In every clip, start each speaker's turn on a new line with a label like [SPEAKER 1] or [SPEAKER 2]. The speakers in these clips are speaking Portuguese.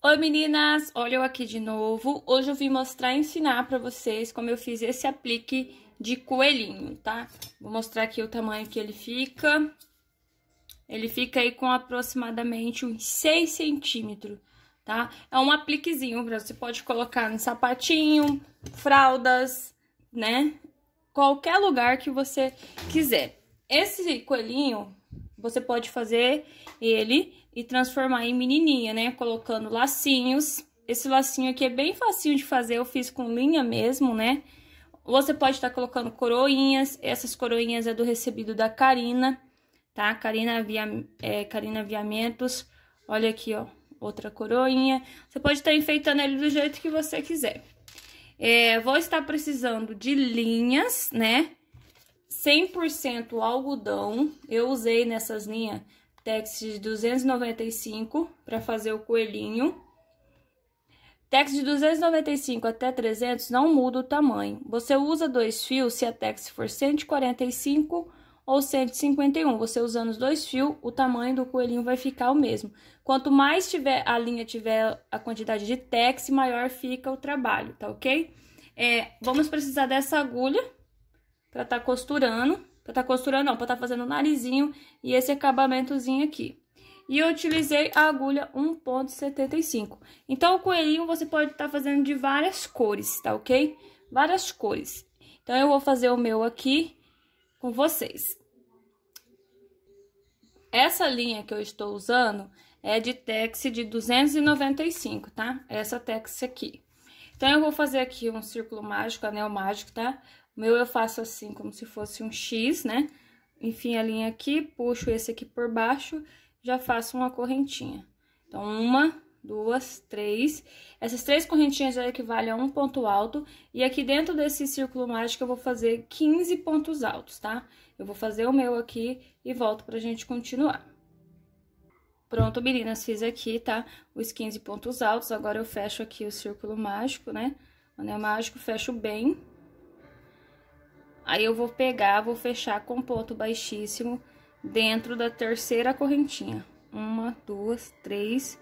[SPEAKER 1] Oi meninas, olha eu aqui de novo. Hoje eu vim mostrar e ensinar para vocês como eu fiz esse aplique de coelhinho, tá? Vou mostrar aqui o tamanho que ele fica. Ele fica aí com aproximadamente uns 6 centímetros, tá? É um apliquezinho, você pode colocar no sapatinho, fraldas, né? Qualquer lugar que você quiser. Esse coelhinho, você pode fazer ele e transformar em menininha, né? Colocando lacinhos. Esse lacinho aqui é bem facinho de fazer, eu fiz com linha mesmo, né? Você pode estar tá colocando coroinhas, essas coroinhas é do recebido da Karina tá? Karina via, é, Karina Viamentos, olha aqui, ó, outra coroinha. Você pode estar enfeitando ele do jeito que você quiser. É, vou estar precisando de linhas, né? 100% algodão. Eu usei nessas linhas Tex de 295 para fazer o coelhinho. Tex de 295 até 300 não muda o tamanho. Você usa dois fios se a Tex for 145 ou 151. Você usando os dois fios, o tamanho do coelhinho vai ficar o mesmo. Quanto mais tiver a linha tiver a quantidade de tex, maior fica o trabalho, tá ok? É, vamos precisar dessa agulha para estar tá costurando, para estar tá costurando não, para estar tá fazendo o narizinho e esse acabamentozinho aqui. E eu utilizei a agulha 1.75. Então, o coelhinho você pode estar tá fazendo de várias cores, tá ok? Várias cores. Então, eu vou fazer o meu aqui, com vocês. Essa linha que eu estou usando é de tex de 295, tá? Essa tex aqui. Então, eu vou fazer aqui um círculo mágico, anel mágico, tá? O meu eu faço assim, como se fosse um X, né? Enfim, a linha aqui, puxo esse aqui por baixo, já faço uma correntinha. Então, uma, duas, três. Essas três correntinhas equivalem a um ponto alto. E aqui dentro desse círculo mágico eu vou fazer 15 pontos altos, tá? Eu vou fazer o meu aqui e volto pra gente continuar. Pronto, meninas, fiz aqui, tá? Os 15 pontos altos. Agora eu fecho aqui o círculo mágico, né? O anel é mágico, fecho bem. Aí eu vou pegar, vou fechar com ponto baixíssimo dentro da terceira correntinha. Uma, duas, três,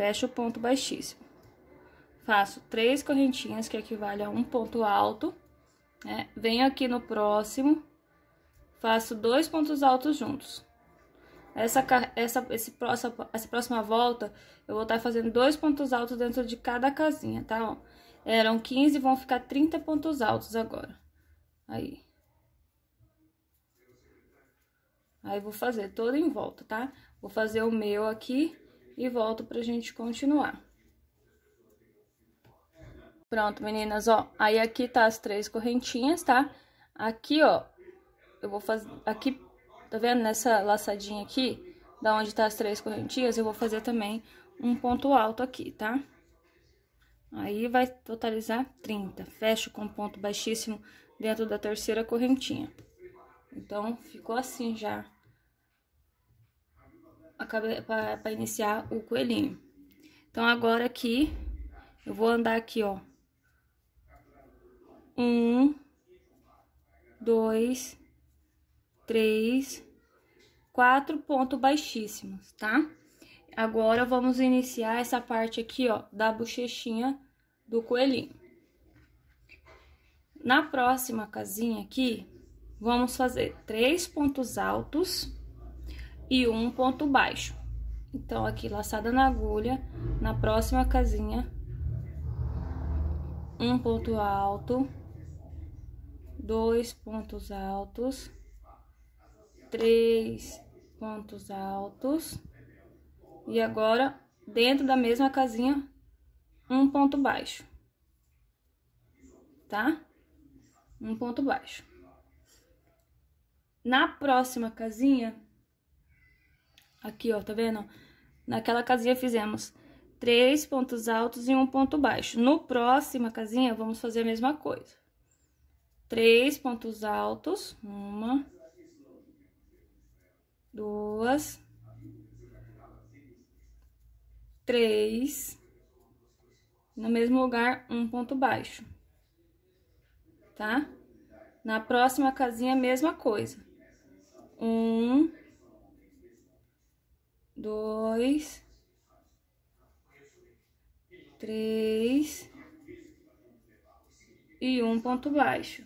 [SPEAKER 1] fecho o ponto baixíssimo. Faço três correntinhas, que equivale a um ponto alto, né? Venho aqui no próximo, faço dois pontos altos juntos. Essa, essa, esse próxima, essa próxima volta, eu vou estar tá fazendo dois pontos altos dentro de cada casinha, tá? Ó, eram 15, vão ficar 30 pontos altos agora. Aí. Aí, vou fazer todo em volta, tá? Vou fazer o meu aqui e volto pra gente continuar. Pronto, meninas, ó. Aí aqui tá as três correntinhas, tá? Aqui, ó, eu vou fazer... Aqui, tá vendo? Nessa laçadinha aqui, da onde tá as três correntinhas, eu vou fazer também um ponto alto aqui, tá? Aí, vai totalizar 30. Fecho com ponto baixíssimo dentro da terceira correntinha. Então, ficou assim já para iniciar o coelhinho. Então, agora aqui, eu vou andar aqui, ó. Um, dois, três, quatro pontos baixíssimos, tá? Agora, vamos iniciar essa parte aqui, ó, da bochechinha do coelhinho. Na próxima casinha aqui, vamos fazer três pontos altos e um ponto baixo. Então, aqui, laçada na agulha, na próxima casinha, um ponto alto, dois pontos altos, três pontos altos, e agora, dentro da mesma casinha, um ponto baixo, tá? Um ponto baixo. Na próxima casinha, Aqui, ó, tá vendo? Naquela casinha fizemos três pontos altos e um ponto baixo. No próxima casinha, vamos fazer a mesma coisa. Três pontos altos, uma, duas, três, no mesmo lugar, um ponto baixo, tá? Na próxima casinha, mesma coisa. Um, dois, três e um ponto baixo.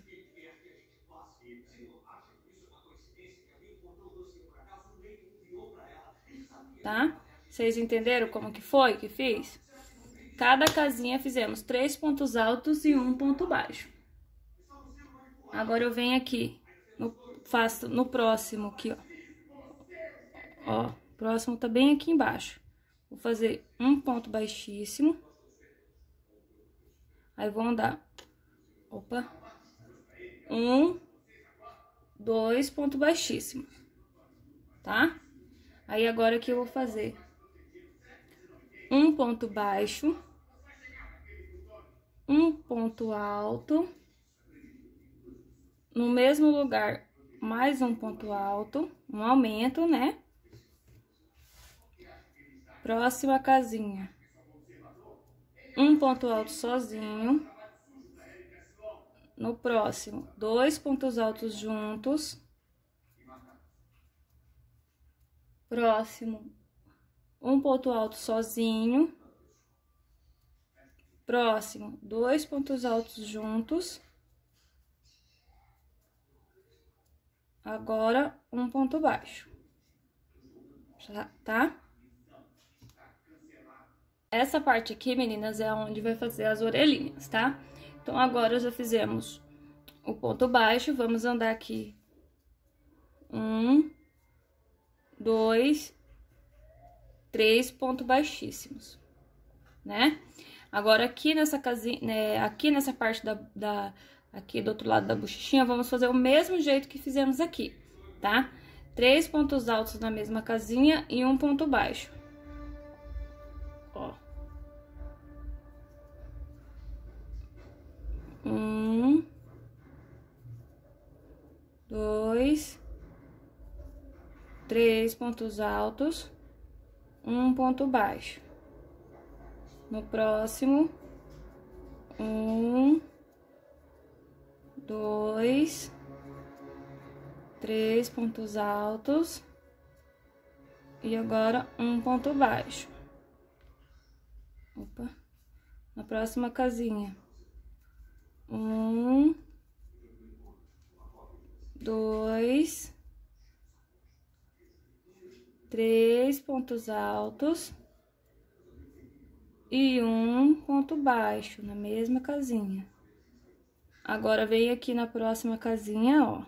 [SPEAKER 1] Tá? Vocês entenderam como que foi que fiz? Cada casinha fizemos três pontos altos e um ponto baixo. Agora eu venho aqui, no, faço no próximo aqui, ó. Ó, próximo tá bem aqui embaixo. Vou fazer um ponto baixíssimo. Aí vou andar, opa, um, dois, ponto baixíssimo, tá? Aí agora que eu vou fazer um ponto baixo, um ponto alto, no mesmo lugar mais um ponto alto, um aumento, né? Próxima casinha. Um ponto alto sozinho. No próximo, dois pontos altos juntos. Próximo, um ponto alto sozinho. Próximo, dois pontos altos juntos. Agora, um ponto baixo, tá? Essa parte aqui, meninas, é onde vai fazer as orelhinhas, tá? Então, agora já fizemos o ponto baixo, vamos andar aqui. Um, dois, três pontos baixíssimos, né? Agora, aqui nessa casinha, né, aqui nessa parte da, da, aqui do outro lado da bochechinha, vamos fazer o mesmo jeito que fizemos aqui, tá? Três pontos altos na mesma casinha e um ponto baixo. Um, dois, três pontos altos, um ponto baixo. No próximo, um, dois, três pontos altos e agora um ponto baixo. Opa, na próxima casinha. Um, dois, três pontos altos e um ponto baixo na mesma casinha. Agora, vem aqui na próxima casinha, ó.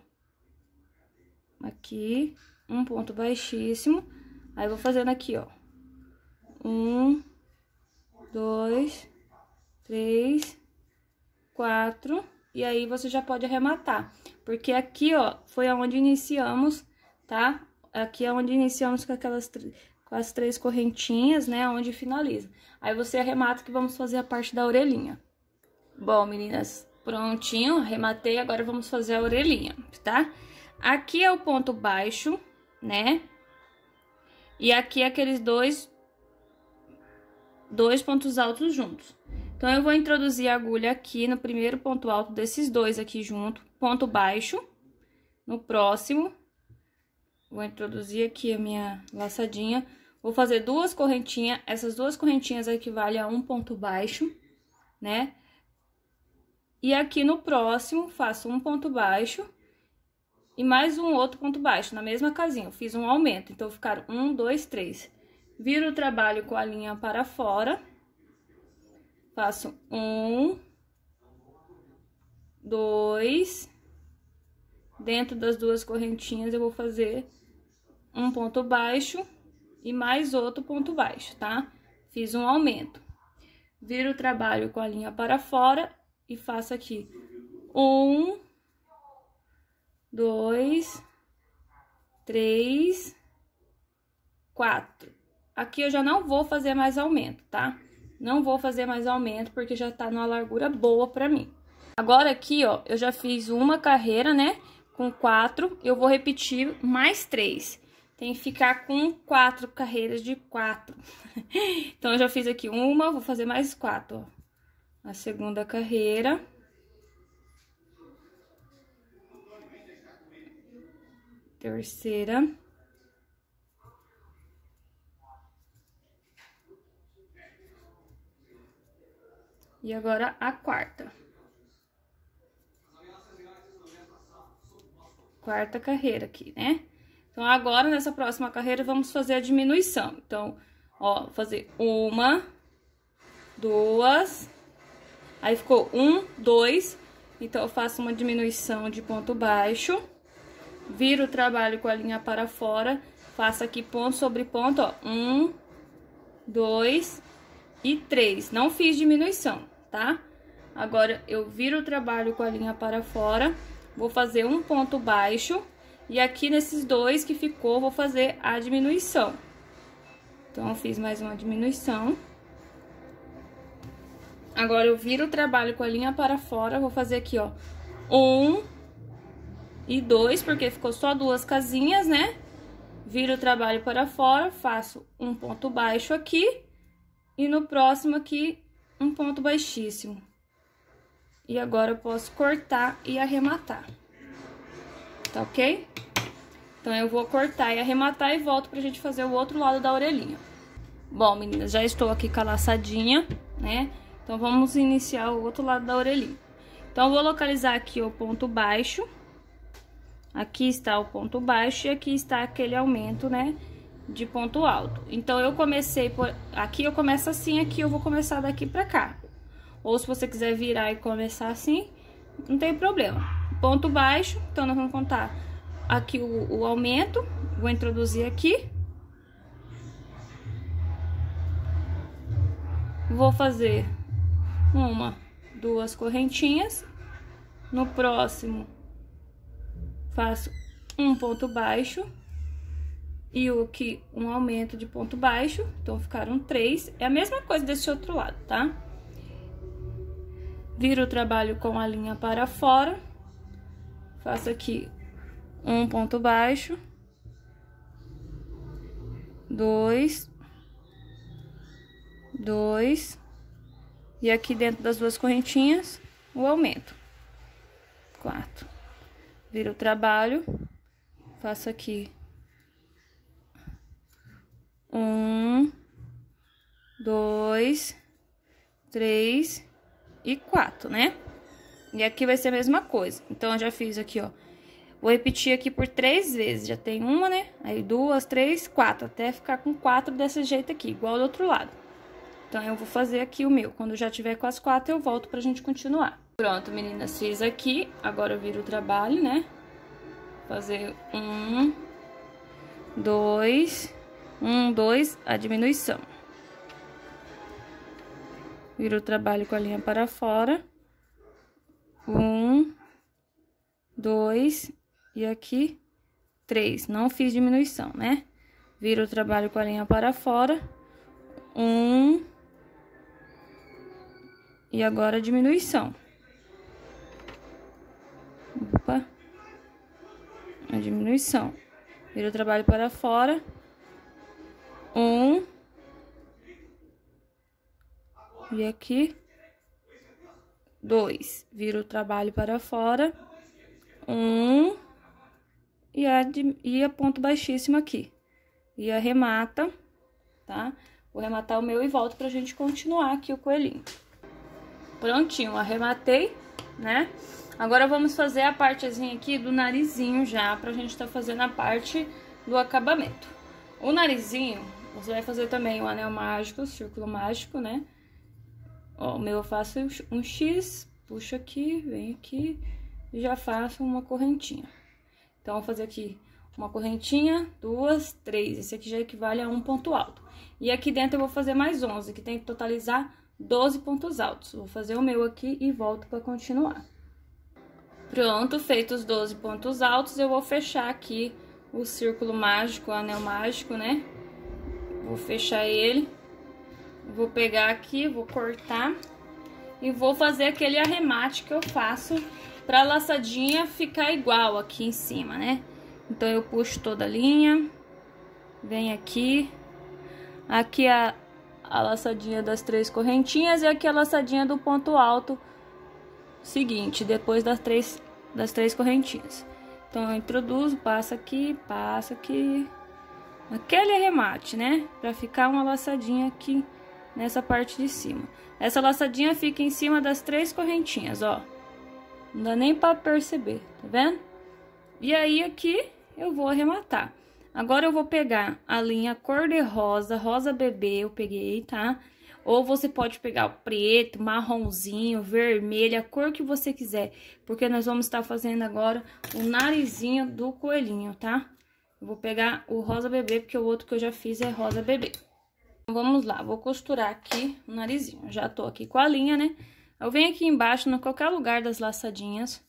[SPEAKER 1] Aqui, um ponto baixíssimo. Aí, vou fazendo aqui, ó. Um, dois, três, quatro, e aí você já pode arrematar. Porque aqui, ó, foi aonde iniciamos, tá? Aqui é onde iniciamos com aquelas com as três correntinhas, né, onde finaliza. Aí você arremata que vamos fazer a parte da orelhinha. Bom, meninas, prontinho, arrematei, agora vamos fazer a orelhinha, tá? Aqui é o ponto baixo, né? E aqui é aqueles dois dois pontos altos juntos. Então, eu vou introduzir a agulha aqui no primeiro ponto alto desses dois aqui junto, ponto baixo, no próximo. Vou introduzir aqui a minha laçadinha. Vou fazer duas correntinhas, essas duas correntinhas equivalem a um ponto baixo, né? E aqui no próximo, faço um ponto baixo e mais um outro ponto baixo, na mesma casinha. Eu fiz um aumento, então ficaram um, dois, três. Viro o trabalho com a linha para fora... Faço um, dois, dentro das duas correntinhas eu vou fazer um ponto baixo e mais outro ponto baixo, tá? Fiz um aumento. Viro o trabalho com a linha para fora e faço aqui um, dois, três, quatro. Aqui eu já não vou fazer mais aumento, tá? Não vou fazer mais aumento, porque já tá numa largura boa pra mim. Agora aqui, ó, eu já fiz uma carreira, né? Com quatro, eu vou repetir mais três. Tem que ficar com quatro carreiras de quatro. então, eu já fiz aqui uma, vou fazer mais quatro, ó. A segunda carreira... terceira, E agora a quarta. Quarta carreira aqui, né? Então, agora, nessa próxima carreira, vamos fazer a diminuição. Então, ó, fazer uma, duas, aí ficou um, dois. Então, eu faço uma diminuição de ponto baixo, viro o trabalho com a linha para fora, faço aqui ponto sobre ponto, ó, um, dois e três. Não fiz diminuição tá? Agora, eu viro o trabalho com a linha para fora, vou fazer um ponto baixo, e aqui nesses dois que ficou, vou fazer a diminuição. Então, eu fiz mais uma diminuição. Agora, eu viro o trabalho com a linha para fora, vou fazer aqui, ó, um e dois, porque ficou só duas casinhas, né? Viro o trabalho para fora, faço um ponto baixo aqui, e no próximo aqui, um ponto baixíssimo. E agora eu posso cortar e arrematar. Tá ok? Então, eu vou cortar e arrematar e volto pra gente fazer o outro lado da orelhinha. Bom, meninas, já estou aqui com a laçadinha, né? Então, vamos iniciar o outro lado da orelhinha. Então, eu vou localizar aqui o ponto baixo. Aqui está o ponto baixo e aqui está aquele aumento, né? de ponto alto. Então, eu comecei por... Aqui eu começo assim, aqui eu vou começar daqui pra cá. Ou se você quiser virar e começar assim, não tem problema. Ponto baixo, então nós vamos contar aqui o, o aumento, vou introduzir aqui. Vou fazer uma, duas correntinhas. No próximo, faço um ponto baixo e o que um aumento de ponto baixo, então ficaram três. É a mesma coisa desse outro lado, tá? Viro o trabalho com a linha para fora, faço aqui um ponto baixo, dois, dois, e aqui dentro das duas correntinhas, o aumento, quatro. Viro o trabalho, faço aqui um, dois, três e quatro, né? E aqui vai ser a mesma coisa. Então, eu já fiz aqui, ó. Vou repetir aqui por três vezes. Já tem uma, né? Aí duas, três, quatro. Até ficar com quatro desse jeito aqui, igual do outro lado. Então, eu vou fazer aqui o meu. Quando já tiver com as quatro, eu volto pra gente continuar. Pronto, meninas, fiz aqui. Agora eu viro o trabalho, né? Fazer um, dois, um, dois, a diminuição. virou o trabalho com a linha para fora. Um, dois, e aqui, três. Não fiz diminuição, né? virou o trabalho com a linha para fora. Um, e agora diminuição. Opa. A diminuição. virou o trabalho para fora um. E aqui, dois. Vira o trabalho para fora. Um. E a, e a ponto baixíssimo aqui. E arremata, tá? Vou arrematar o meu e volto pra gente continuar aqui o coelhinho. Prontinho, arrematei, né? Agora, vamos fazer a partezinha aqui do narizinho já, pra gente tá fazendo a parte do acabamento. O narizinho, você vai fazer também o anel mágico, o círculo mágico, né? Ó, o meu eu faço um X, puxo aqui, venho aqui e já faço uma correntinha. Então, vou fazer aqui uma correntinha, duas, três. Esse aqui já equivale a um ponto alto. E aqui dentro eu vou fazer mais 11, que tem que totalizar 12 pontos altos. Vou fazer o meu aqui e volto para continuar. Pronto, feitos os 12 pontos altos, eu vou fechar aqui o círculo mágico, o anel mágico, né? Vou fechar ele. Vou pegar aqui, vou cortar. E vou fazer aquele arremate que eu faço pra laçadinha ficar igual aqui em cima, né? Então, eu puxo toda a linha. Vem aqui. Aqui a, a laçadinha das três correntinhas e aqui a laçadinha do ponto alto seguinte, depois das três, das três correntinhas. Então, eu introduzo, passa aqui, passa aqui, aquele arremate, né? Para ficar uma laçadinha aqui nessa parte de cima. Essa laçadinha fica em cima das três correntinhas, ó. Não dá nem para perceber, tá vendo? E aí aqui eu vou arrematar. Agora eu vou pegar a linha cor de rosa, rosa bebê eu peguei, tá? Ou você pode pegar o preto, marronzinho, vermelho, a cor que você quiser. Porque nós vamos estar fazendo agora o narizinho do coelhinho, tá? Eu vou pegar o rosa bebê, porque o outro que eu já fiz é rosa bebê. Então, vamos lá, vou costurar aqui o narizinho. Já tô aqui com a linha, né? Eu venho aqui embaixo, no qualquer lugar das laçadinhas,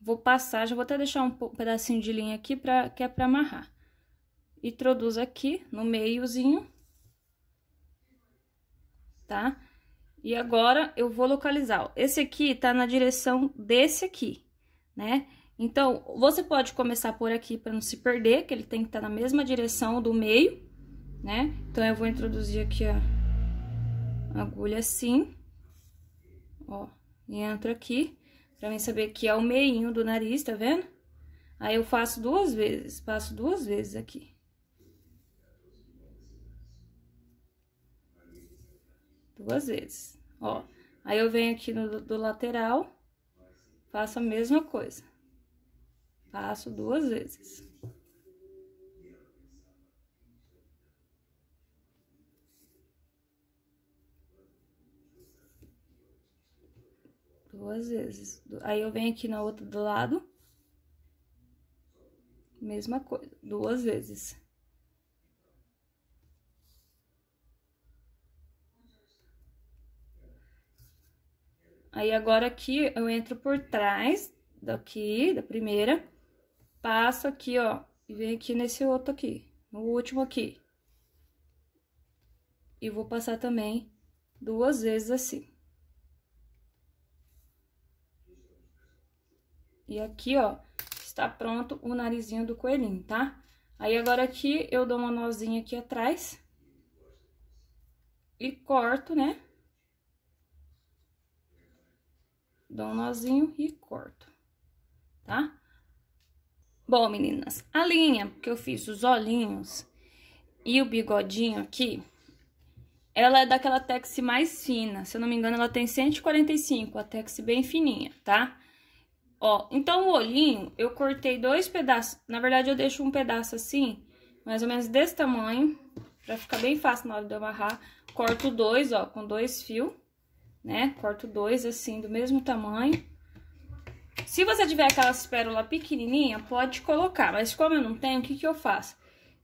[SPEAKER 1] vou passar, já vou até deixar um pedacinho de linha aqui, pra, que é pra amarrar. Introduzo aqui no meiozinho, tá? E agora, eu vou localizar, Esse aqui tá na direção desse aqui, né? Então, você pode começar por aqui para não se perder, que ele tem que estar tá na mesma direção do meio, né? Então, eu vou introduzir aqui a agulha assim, ó, e entro aqui, pra mim saber que é o meinho do nariz, tá vendo? Aí, eu faço duas vezes, passo duas vezes aqui. Duas vezes, ó. Aí, eu venho aqui no, do lateral, faço a mesma coisa. Passo duas vezes. Duas vezes. Aí eu venho aqui na outra do lado. Mesma coisa, duas vezes. Aí agora aqui eu entro por trás daqui, da primeira, passo aqui, ó, e vem aqui nesse outro aqui, no último aqui. E vou passar também duas vezes assim. E aqui, ó, está pronto o narizinho do coelhinho, tá? Aí, agora aqui, eu dou uma nozinha aqui atrás. E corto, né? Dou um nozinho e corto, tá? Bom, meninas, a linha que eu fiz os olhinhos e o bigodinho aqui, ela é daquela tex mais fina. Se eu não me engano, ela tem 145, a tex bem fininha, tá? Ó, então o olhinho, eu cortei dois pedaços. Na verdade, eu deixo um pedaço assim, mais ou menos desse tamanho, pra ficar bem fácil na hora de amarrar. Corto dois, ó, com dois fios, né? Corto dois assim, do mesmo tamanho. Se você tiver aquelas pérolas pequenininha, pode colocar. Mas como eu não tenho, o que, que eu faço?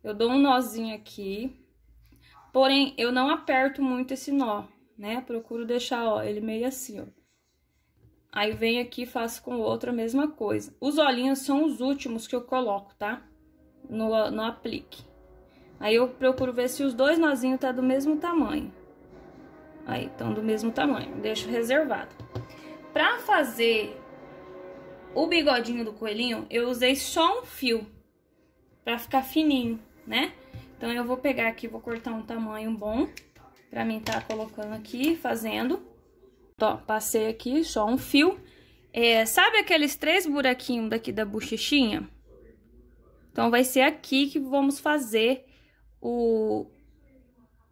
[SPEAKER 1] Eu dou um nozinho aqui. Porém, eu não aperto muito esse nó, né? Procuro deixar, ó, ele meio assim, ó. Aí, venho aqui e faço com o outro a mesma coisa. Os olhinhos são os últimos que eu coloco, tá? No, no aplique. Aí, eu procuro ver se os dois nozinhos tá do mesmo tamanho. Aí, estão do mesmo tamanho. Deixo reservado. Pra fazer o bigodinho do coelhinho, eu usei só um fio pra ficar fininho, né? Então, eu vou pegar aqui, vou cortar um tamanho bom pra mim tá colocando aqui, fazendo. Ó, passei aqui só um fio. É, sabe aqueles três buraquinhos daqui da bochechinha? Então, vai ser aqui que vamos fazer o,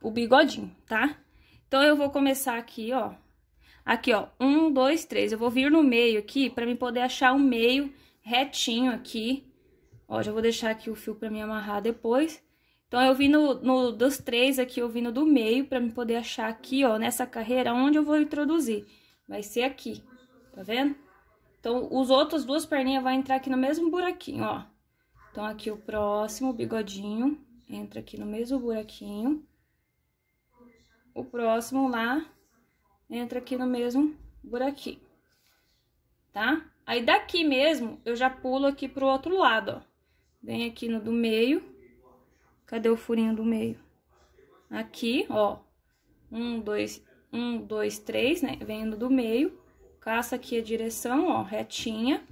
[SPEAKER 1] o bigodinho, tá? Então, eu vou começar aqui, ó, Aqui, ó, um, dois, três. Eu vou vir no meio aqui pra mim poder achar o um meio retinho aqui. Ó, já vou deixar aqui o fio pra me amarrar depois. Então, eu vim no, no dos três aqui, eu vim no do meio pra me poder achar aqui, ó, nessa carreira onde eu vou introduzir. Vai ser aqui, tá vendo? Então, os outros duas perninhas vão entrar aqui no mesmo buraquinho, ó. Então, aqui o próximo bigodinho entra aqui no mesmo buraquinho. O próximo lá entra aqui no mesmo buraquinho, tá? Aí, daqui mesmo, eu já pulo aqui pro outro lado, ó. Vem aqui no do meio. Cadê o furinho do meio? Aqui, ó. Um, dois, um, dois, três, né? Vendo do meio. Caça aqui a direção, ó, retinha.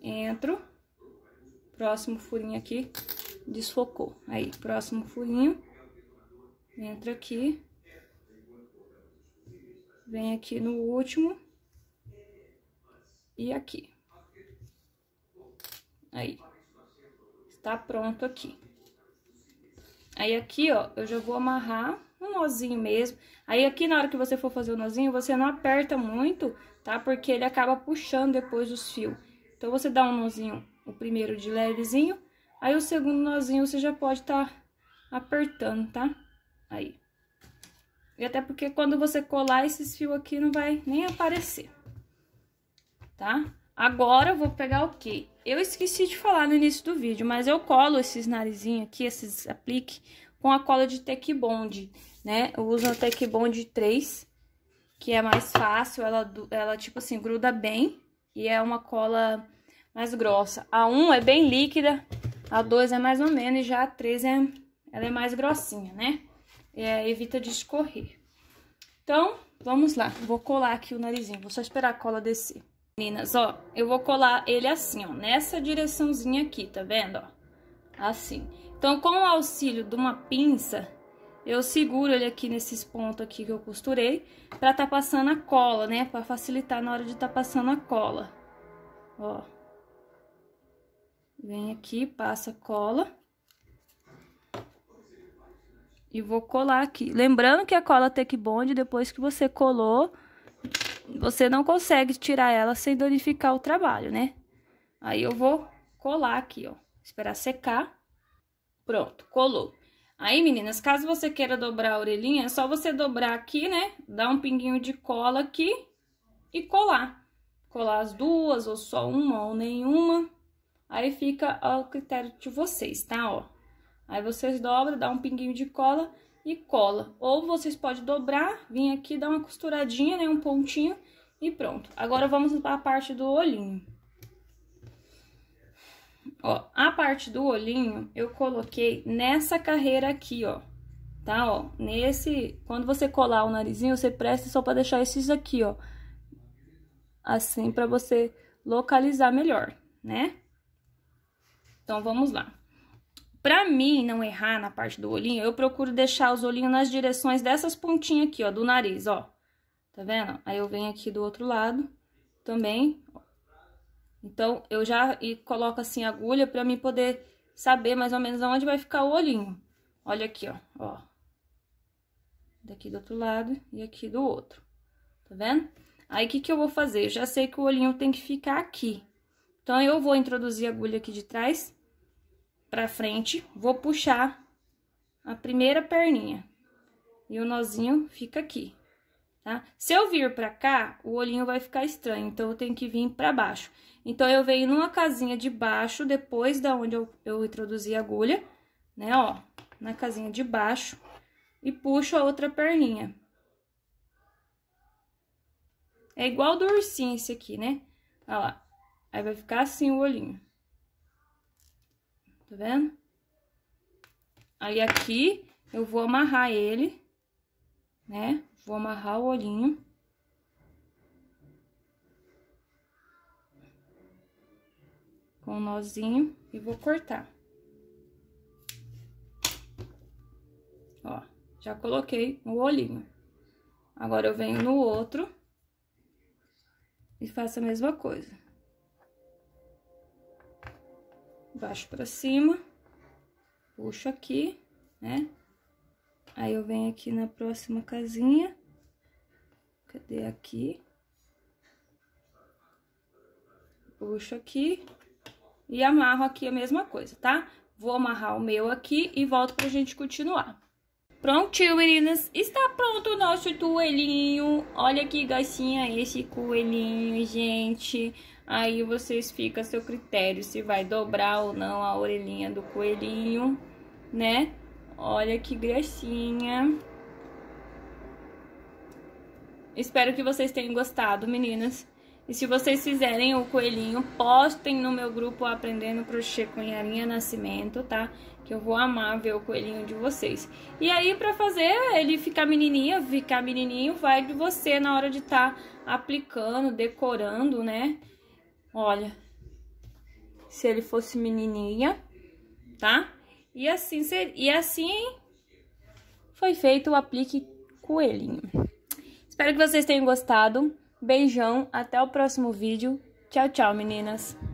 [SPEAKER 1] Entro. Próximo furinho aqui, desfocou. Aí, próximo furinho. Entra aqui vem aqui no último e aqui. Aí. Está pronto aqui. Aí aqui, ó, eu já vou amarrar um nozinho mesmo. Aí aqui na hora que você for fazer o nozinho, você não aperta muito, tá? Porque ele acaba puxando depois os fios. Então, você dá um nozinho, o primeiro de levezinho, aí o segundo nozinho você já pode estar tá apertando, tá? Aí. E até porque quando você colar esses fios aqui, não vai nem aparecer, tá? Agora, eu vou pegar o que? Eu esqueci de falar no início do vídeo, mas eu colo esses narizinhos aqui, esses aplique, com a cola de Tech Bond, né? Eu uso a Tech Bond 3, que é mais fácil, ela, ela tipo assim, gruda bem e é uma cola mais grossa. A 1 é bem líquida, a 2 é mais ou menos, e já a 3 é, ela é mais grossinha, né? é, evita de escorrer. Então, vamos lá. Vou colar aqui o narizinho. Vou só esperar a cola descer. Meninas, ó, eu vou colar ele assim, ó, nessa direçãozinha aqui, tá vendo, ó? Assim. Então, com o auxílio de uma pinça, eu seguro ele aqui nesses pontos aqui que eu costurei, pra tá passando a cola, né? Pra facilitar na hora de tá passando a cola. Ó. Vem aqui, passa a cola. E vou colar aqui. Lembrando que a cola Tech Bond, depois que você colou, você não consegue tirar ela sem danificar o trabalho, né? Aí eu vou colar aqui, ó. Esperar secar. Pronto, colou. Aí, meninas, caso você queira dobrar a orelhinha, é só você dobrar aqui, né? Dar um pinguinho de cola aqui e colar. Colar as duas, ou só uma, ou nenhuma. Aí fica ao critério de vocês, tá? Ó. Aí vocês dobram, dá um pinguinho de cola e cola. Ou vocês podem dobrar, vir aqui, dar uma costuradinha, né, um pontinho e pronto. Agora vamos para a parte do olhinho. Ó, a parte do olhinho eu coloquei nessa carreira aqui, ó. Tá, ó, nesse, quando você colar o narizinho, você presta só para deixar esses aqui, ó. Assim para você localizar melhor, né? Então vamos lá. Pra mim não errar na parte do olhinho, eu procuro deixar os olhinhos nas direções dessas pontinhas aqui, ó, do nariz, ó. Tá vendo? Aí eu venho aqui do outro lado também. Então, eu já coloco assim a agulha pra mim poder saber mais ou menos aonde vai ficar o olhinho. Olha aqui, ó, ó. Daqui do outro lado e aqui do outro. Tá vendo? Aí, o que que eu vou fazer? Eu já sei que o olhinho tem que ficar aqui. Então, eu vou introduzir a agulha aqui de trás pra frente, vou puxar a primeira perninha. E o nozinho fica aqui, tá? Se eu vir pra cá, o olhinho vai ficar estranho, então eu tenho que vir pra baixo. Então, eu venho numa casinha de baixo, depois da onde eu, eu introduzi a agulha, né, ó, na casinha de baixo, e puxo a outra perninha. É igual do ursinho esse aqui, né? Olha lá. Aí vai ficar assim o olhinho tá vendo? Aí aqui eu vou amarrar ele, né? Vou amarrar o olhinho. Com um nozinho e vou cortar. Ó, já coloquei o olhinho. Agora, eu venho no outro e faço a mesma coisa. baixo pra cima, puxo aqui, né? Aí, eu venho aqui na próxima casinha. Cadê aqui? Puxo aqui. E amarro aqui a mesma coisa, tá? Vou amarrar o meu aqui e volto pra gente continuar. Prontinho, meninas. Está pronto o nosso coelhinho. Olha que gracinha esse coelhinho, gente. Aí vocês ficam a seu critério se vai dobrar ou não a orelhinha do coelhinho, né? Olha que gracinha. Espero que vocês tenham gostado, meninas. E se vocês fizerem o coelhinho, postem no meu grupo Aprendendo Crochê com Yarinha Nascimento, tá? que eu vou amar ver o coelhinho de vocês. E aí, pra fazer ele ficar menininho, ficar menininho, vai de você na hora de estar tá aplicando, decorando, né? Olha, se ele fosse menininha, tá? E assim, e assim foi feito o aplique coelhinho. Espero que vocês tenham gostado. Beijão, até o próximo vídeo. Tchau, tchau, meninas!